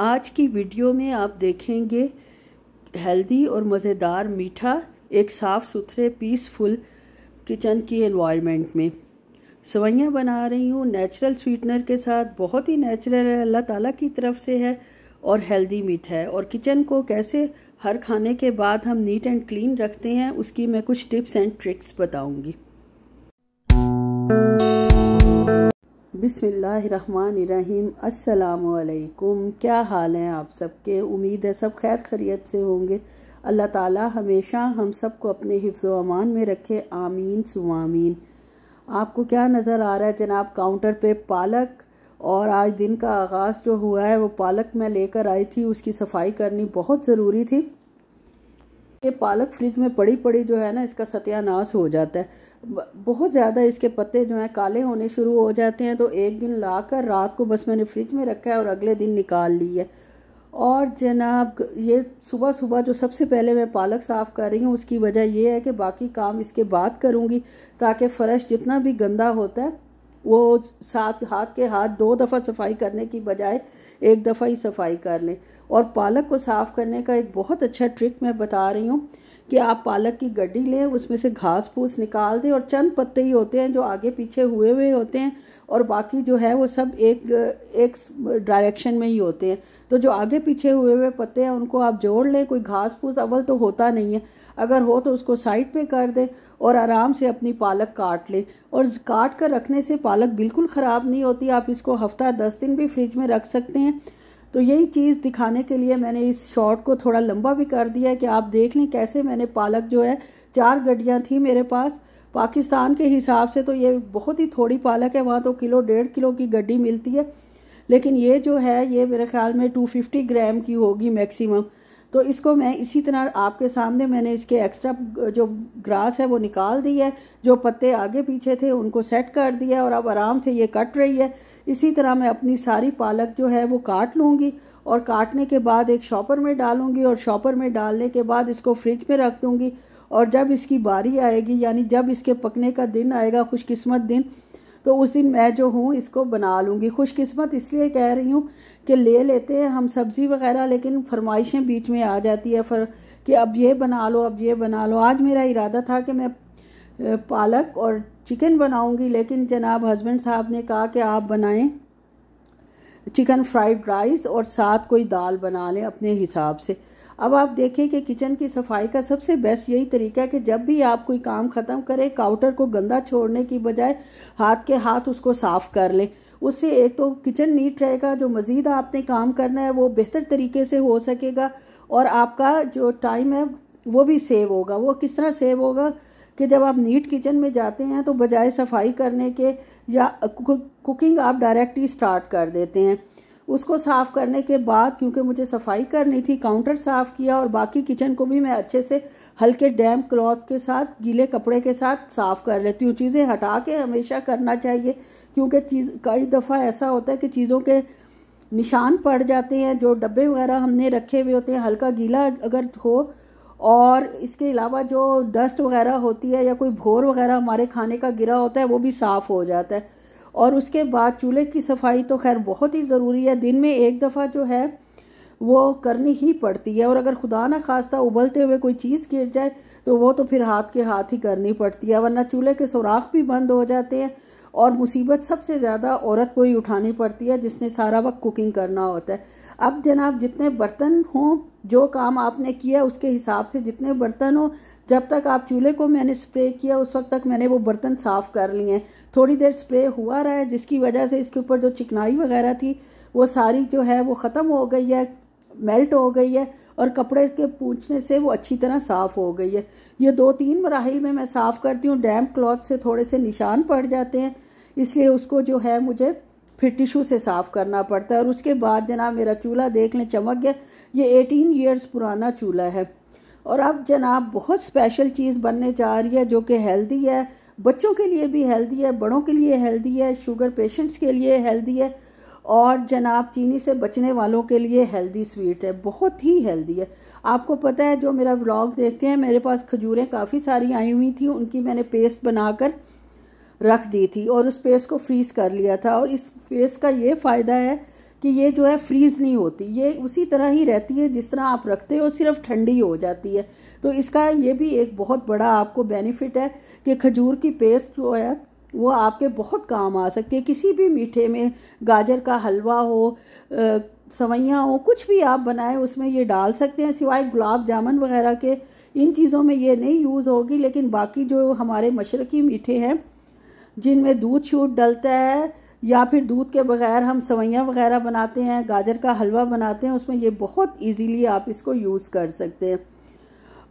आज की वीडियो में आप देखेंगे हेल्दी और मज़ेदार मीठा एक साफ़ सुथरे पीसफुल किचन की एनवायरनमेंट में सवैयाँ बना रही हूँ नेचुरल स्वीटनर के साथ बहुत ही नेचुरल है अल्लाह ताला की तरफ से है और हेल्दी मीठा है और किचन को कैसे हर खाने के बाद हम नीट एंड क्लीन रखते हैं उसकी मैं कुछ टिप्स एंड ट्रिक्स बताऊँगी बिसमीम् अल्लाम क्या हाल हैं आप सबके उम्मीद है सब खैर खरीत से होंगे अल्लाह ताला हमेशा हम सबको अपने हिफ्ज़ अमान में रखे आमीन सुमामीन आपको क्या नज़र आ रहा है जनाब काउंटर पे पालक और आज दिन का आगाज़ जो हुआ है वो पालक मैं लेकर आई थी उसकी सफाई करनी बहुत ज़रूरी थी ये पालक फ्रिज में पड़ी पड़ी जो है ना इसका सत्यानाश हो जाता है बहुत ज़्यादा इसके पत्ते जो हैं काले होने शुरू हो जाते हैं तो एक दिन ला कर रात को बस मैंने फ्रिज में रखा है और अगले दिन निकाल ली है और जनाब ये सुबह सुबह जो सबसे पहले मैं पालक साफ़ कर रही हूँ उसकी वजह यह है कि बाकी काम इसके बाद करूँगी ताकि फ़र्श जितना भी गंदा होता है वो साथ हाथ के हाथ दो दफ़ा सफाई करने की बजाय एक दफ़ा ही सफाई कर लें और पालक को साफ़ करने का एक बहुत अच्छा ट्रिक मैं बता रही हूँ कि आप पालक की गड्डी लें उसमें से घास फूस निकाल दें और चंद पत्ते ही होते हैं जो आगे पीछे हुए हुए होते हैं और बाकी जो है वो सब एक एक डायरेक्शन में ही होते हैं तो जो आगे पीछे हुए हुए पत्ते हैं उनको आप जोड़ लें कोई घास फूस अव्वल तो होता नहीं है अगर हो तो उसको साइड पे कर दें और आराम से अपनी पालक काट लें और काट कर रखने से पालक बिल्कुल ख़राब नहीं होती आप इसको हफ्ता दस दिन भी फ्रिज में रख सकते हैं तो यही चीज़ दिखाने के लिए मैंने इस शॉट को थोड़ा लंबा भी कर दिया है कि आप देख लें कैसे मैंने पालक जो है चार गड्डियाँ थी मेरे पास पाकिस्तान के हिसाब से तो ये बहुत ही थोड़ी पालक है वहाँ तो किलो डेढ़ किलो की गड्डी मिलती है लेकिन ये जो है ये मेरे ख्याल में 250 ग्राम की होगी मैक्सिमम तो इसको मैं इसी तरह आपके सामने मैंने इसके एक्स्ट्रा जो ग्रास है वो निकाल दी है जो पत्ते आगे पीछे थे उनको सेट कर दिया और अब आराम से ये कट रही है इसी तरह मैं अपनी सारी पालक जो है वो काट लूँगी और काटने के बाद एक शॉपर में डालूँगी और शॉपर में डालने के बाद इसको फ्रिज में रख दूँगी और जब इसकी बारी आएगी यानी जब इसके पकने का दिन आएगा खुशकस्मत दिन तो उस दिन मैं जो हूँ इसको बना लूँगी खुशकस्मत इसलिए कह रही हूँ कि ले लेते हैं हम सब्ज़ी वगैरह लेकिन फरमाइशें बीच में आ जाती है फर कि अब ये बना लो अब ये बना लो आज मेरा इरादा था कि मैं पालक और चिकन बनाऊँगी लेकिन जनाब हस्बैंड साहब ने कहा कि आप बनाएं चिकन फ्राइड राइस और साथ कोई दाल बना लें अपने हिसाब से अब आप देखें कि किचन की सफाई का सबसे बेस्ट यही तरीका है कि जब भी आप कोई काम ख़त्म करें काउंटर को गंदा छोड़ने की बजाय हाथ के हाथ उसको साफ़ कर लें उससे एक तो किचन नीट रहेगा जो मज़ीद आपने काम करना है वो बेहतर तरीके से हो सकेगा और आपका जो टाइम है वो भी सेव होगा वो किस तरह सेव होगा कि जब आप नीट किचन में जाते हैं तो बजाय सफाई करने के या कुकिंग आप डायरेक्टली स्टार्ट कर देते हैं उसको साफ़ करने के बाद क्योंकि मुझे सफाई करनी थी काउंटर साफ़ किया और बाकी किचन को भी मैं अच्छे से हल्के डैम क्लॉथ के साथ गीले कपड़े के साथ साफ़ कर लेती हूँ चीज़ें हटा के हमेशा करना चाहिए क्योंकि चीज़ कई दफ़ा ऐसा होता है कि चीज़ों के निशान पड़ जाते हैं जो डब्बे वगैरह हमने रखे हुए होते हैं हल्का गीला अगर हो और इसके अलावा जो डस्ट वगैरह होती है या कोई भोर वगैरह हमारे खाने का गिरा होता है वो भी साफ़ हो जाता है और उसके बाद चूल्हे की सफाई तो खैर बहुत ही ज़रूरी है दिन में एक दफ़ा जो है वो करनी ही पड़ती है और अगर खुदा ना खास्ता उबलते हुए कोई चीज़ गिर जाए तो वो तो फिर हाथ के हाथ ही करनी पड़ती है वरना चूल्हे के सुराख भी बंद हो जाते हैं और मुसीबत सबसे ज़्यादा औरत को ही उठानी पड़ती है जिसने सारा वक्त कुकिंग करना होता है अब जनाब जितने बर्तन हों जो काम आपने किया उसके हिसाब से जितने बर्तन हों जब तक आप चूल्हे को मैंने स्प्रे किया उस वक्त तक मैंने वो बर्तन साफ़ कर लिए हैं थोड़ी देर स्प्रे हुआ रहा है जिसकी वजह से इसके ऊपर जो चिकनाई वगैरह थी वो सारी जो है वो ख़त्म हो गई है मेल्ट हो गई है और कपड़े के पूछने से वो अच्छी तरह साफ़ हो गई है ये दो तीन मराहल में मैं साफ़ करती हूँ डैम्प क्लॉथ से थोड़े से निशान पड़ जाते हैं इसलिए उसको जो है मुझे फिर टिशू से साफ़ करना पड़ता है और उसके बाद जना मेरा चूल्हा देख लें चमक गया ये एटीन ईयर्स पुराना चूल्हा है और अब जनाब बहुत स्पेशल चीज़ बनने जा रही है जो कि हेल्दी है बच्चों के लिए भी हेल्दी है बड़ों के लिए हेल्दी है शुगर पेशेंट्स के लिए हेल्दी है और जनाब चीनी से बचने वालों के लिए हेल्दी स्वीट है बहुत ही हेल्दी है आपको पता है जो मेरा व्लॉग देखते हैं मेरे पास खजूरें काफ़ी सारी आई हुई थी उनकी मैंने पेस्ट बनाकर रख दी थी और उस पेस्ट को फ्रीज़ कर लिया था और इस पेस्ट का ये फ़ायदा है कि ये जो है फ्रीज़ नहीं होती ये उसी तरह ही रहती है जिस तरह आप रखते हो सिर्फ ठंडी हो जाती है तो इसका ये भी एक बहुत बड़ा आपको बेनिफिट है कि खजूर की पेस्ट जो है वो आपके बहुत काम आ सकती है किसी भी मीठे में गाजर का हलवा हो सवैयाँ हो कुछ भी आप बनाएं उसमें ये डाल सकते हैं सिवाय गुलाब जामुन वगैरह के इन चीज़ों में ये नहीं यूज़ होगी लेकिन बाकी जो हमारे मशरकी मीठे हैं जिनमें दूध छूट डलता है या फिर दूध के बगैर हम सवैयाँ वगैरह बनाते हैं गाजर का हलवा बनाते हैं उसमें ये बहुत इजीली आप इसको यूज़ कर सकते हैं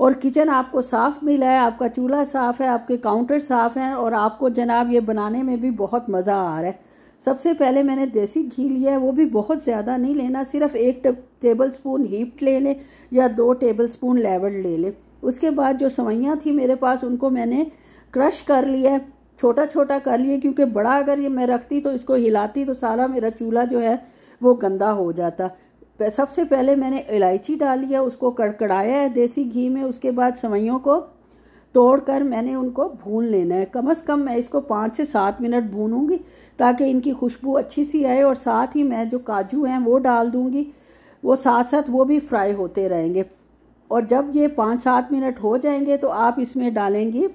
और किचन आपको साफ़ मिला है आपका चूल्हा साफ़ है आपके काउंटर साफ़ हैं और आपको जनाब ये बनाने में भी बहुत मज़ा आ रहा है सबसे पहले मैंने देसी घी लिया है वो भी बहुत ज़्यादा नहीं लेना सिर्फ एक टेबल स्पून हीप्ट ले लें या दो टेबल स्पून लेवल ले लें उसके बाद जो सवैयाँ थी मेरे पास उनको मैंने क्रश कर लिया है छोटा छोटा कर लिए क्योंकि बड़ा अगर ये मैं रखती तो इसको हिलाती तो सारा मेरा चूल्हा जो है वो गंदा हो जाता सबसे पहले मैंने इलायची डाल लिया उसको कड़कड़ाया है देसी घी में उसके बाद सवैयों को तोड़ कर मैंने उनको भून लेना है कम अज़ कम मैं इसको पाँच से सात मिनट भूनूंगी ताकि इनकी खुशबू अच्छी सी आए और साथ ही मैं जो काजू हैं वो डाल दूँगी वो साथ साथ वो भी फ्राई होते रहेंगे और जब ये पाँच सात मिनट हो जाएंगे तो आप इसमें डालेंगी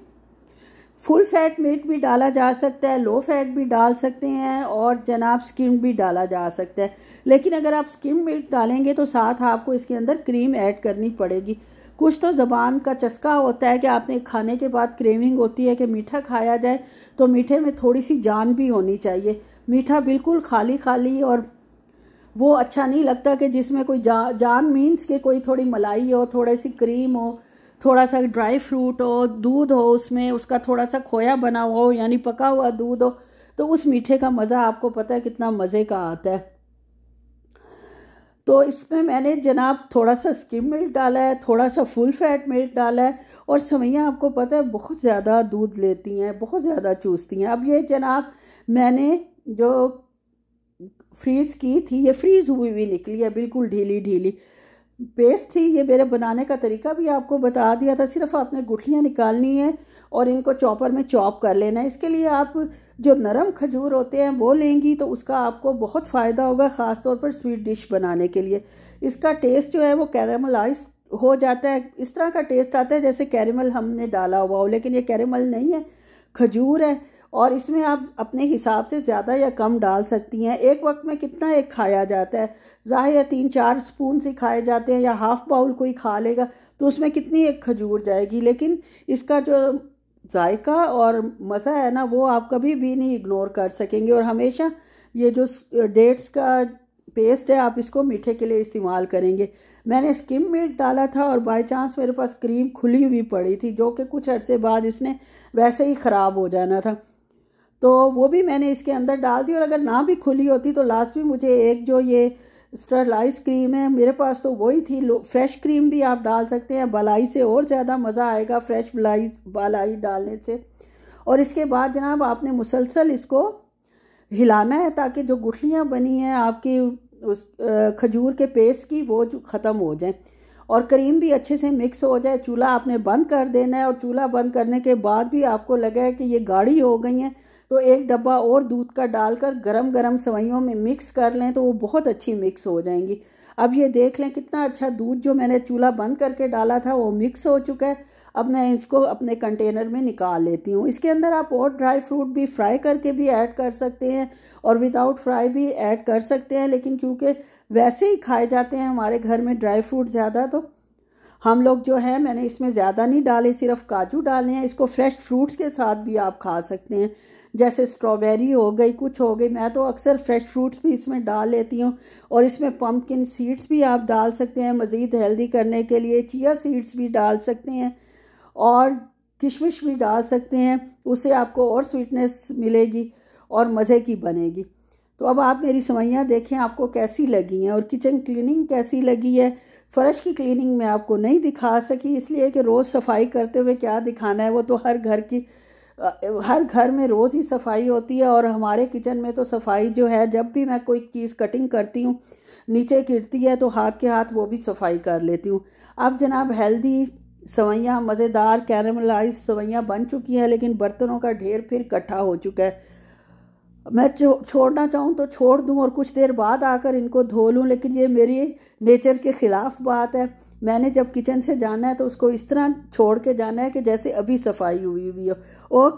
फुल फैट मिल्क भी डाला जा सकता है लो फैट भी डाल सकते हैं और जनाब स्किम भी डाला जा सकता है लेकिन अगर आप स्किम मिल्क डालेंगे तो साथ आपको इसके अंदर क्रीम ऐड करनी पड़ेगी कुछ तो ज़बान का चस्का होता है कि आपने खाने के बाद क्रेविंग होती है कि मीठा खाया जाए तो मीठे में थोड़ी सी जान भी होनी चाहिए मीठा बिल्कुल खाली खाली और वो अच्छा नहीं लगता कि जिसमें कोई जा जान मीन्स के कोई थोड़ी मलाई हो थोड़ी सी क्रीम हो थोड़ा सा ड्राई फ्रूट हो दूध हो उसमें उसका थोड़ा सा खोया बना हुआ हो यानी पका हुआ दूध हो तो उस मीठे का मज़ा आपको पता है कितना मज़े का आता है तो इसमें मैंने जनाब थोड़ा सा स्किम मिल्क डाला है थोड़ा सा फुल फैट मिल्क डाला है और सवैयाँ आपको पता है बहुत ज़्यादा दूध लेती हैं बहुत ज़्यादा चूसती हैं अब ये जनाब मैंने जो फ्रीज़ की थी ये फ्रीज़ हुई हुई निकली है बिल्कुल ढीली ढीली पेस्ट थी ये मेरे बनाने का तरीका भी आपको बता दिया था सिर्फ आपने गुठलियाँ निकालनी है और इनको चॉपर में चॉप कर लेना है इसके लिए आप जो नरम खजूर होते हैं वो लेंगी तो उसका आपको बहुत फ़ायदा होगा ख़ास तौर पर स्वीट डिश बनाने के लिए इसका टेस्ट जो है वो आइस हो जाता है इस तरह का टेस्ट आता है जैसे कैरेमल हमने डाला हुआ हो लेकिन ये कैरेमल नहीं है खजूर है और इसमें आप अपने हिसाब से ज़्यादा या कम डाल सकती हैं एक वक्त में कितना एक खाया जाता है ज़ाहिर है तीन चार स्पून से खाए जाते हैं या हाफ़ बाउल कोई खा लेगा तो उसमें कितनी एक खजूर जाएगी लेकिन इसका जो जायका और मज़ा है ना वो आप कभी भी नहीं इग्नोर कर सकेंगे और हमेशा ये जो डेट्स का पेस्ट है आप इसको मीठे के लिए इस्तेमाल करेंगे मैंने स्किम मिल्क डाला था और बाय चांस मेरे पास क्रीम खुली हुई पड़ी थी जो कि कुछ अरसे बाद इसने वैसे ही ख़राब हो जाना था तो वो भी मैंने इसके अंदर डाल दी और अगर ना भी खुली होती तो लास्ट में मुझे एक जो ये स्टरलाइज क्रीम है मेरे पास तो वही थी फ्रेश क्रीम भी आप डाल सकते हैं बलाई से और ज़्यादा मज़ा आएगा फ्रेश बलाई बलाई डालने से और इसके बाद जनाब आपने मुसलसल इसको हिलाना है ताकि जो गुठलियाँ बनी हैं आपकी उस खजूर के पेस्ट की वो ख़त्म हो जाए और क्रीम भी अच्छे से मिक्स हो जाए चूल्हा आपने बंद कर देना है और चूल्हा बंद करने के बाद भी आपको लगा है कि ये गाढ़ी हो गई हैं तो एक डब्बा और दूध का डालकर गरम गरम सवैयों में मिक्स कर लें तो वो बहुत अच्छी मिक्स हो जाएंगी अब ये देख लें कितना अच्छा दूध जो मैंने चूल्हा बंद करके डाला था वो मिक्स हो चुका है अब मैं इसको अपने कंटेनर में निकाल लेती हूँ इसके अंदर आप और ड्राई फ्रूट भी फ्राई करके भी ऐड कर सकते हैं और विदाउट फ्राई भी ऐड कर सकते हैं लेकिन क्योंकि वैसे ही खाए जाते हैं हमारे घर में ड्राई फ्रूट ज़्यादा तो हम लोग जो है मैंने इसमें ज़्यादा नहीं डाले सिर्फ काजू डाले हैं इसको फ्रेश फ्रूट्स के साथ भी आप खा सकते हैं जैसे स्ट्रॉबेरी हो गई कुछ हो गई मैं तो अक्सर फ्रेश फ्रूट्स भी इसमें डाल लेती हूँ और इसमें पम्पकिन सीड्स भी आप डाल सकते हैं मज़ीद हेल्दी करने के लिए चिया सीड्स भी डाल सकते हैं और किशमिश भी डाल सकते हैं उससे आपको और स्वीटनेस मिलेगी और मज़े की बनेगी तो अब आप मेरी सवैयाँ देखें आपको कैसी लगी हैं और किचन क्लीनिंग कैसी लगी है फ़र्श की क्लीनिंग मैं आपको नहीं दिखा सकी इसलिए कि रोज़ सफाई करते हुए क्या दिखाना है वो तो हर घर की हर घर में रोज़ ही सफाई होती है और हमारे किचन में तो सफाई जो है जब भी मैं कोई चीज़ कटिंग करती हूँ नीचे गिरती है तो हाथ के हाथ वो भी सफाई कर लेती हूँ अब जनाब हेल्दी सवैयाँ मज़ेदार कैरमलाइज सवैयाँ बन चुकी हैं लेकिन बर्तनों का ढेर फिर इकट्ठा हो चुका है मैं छोड़ना चाहूँ तो छोड़ दूँ और कुछ देर बाद आकर इनको धो लूँ लेकिन ये मेरी नेचर के ख़िलाफ़ बात है मैंने जब किचन से जाना है तो उसको इस तरह छोड़ के जाना है कि जैसे अभी सफाई हुई हुई हो और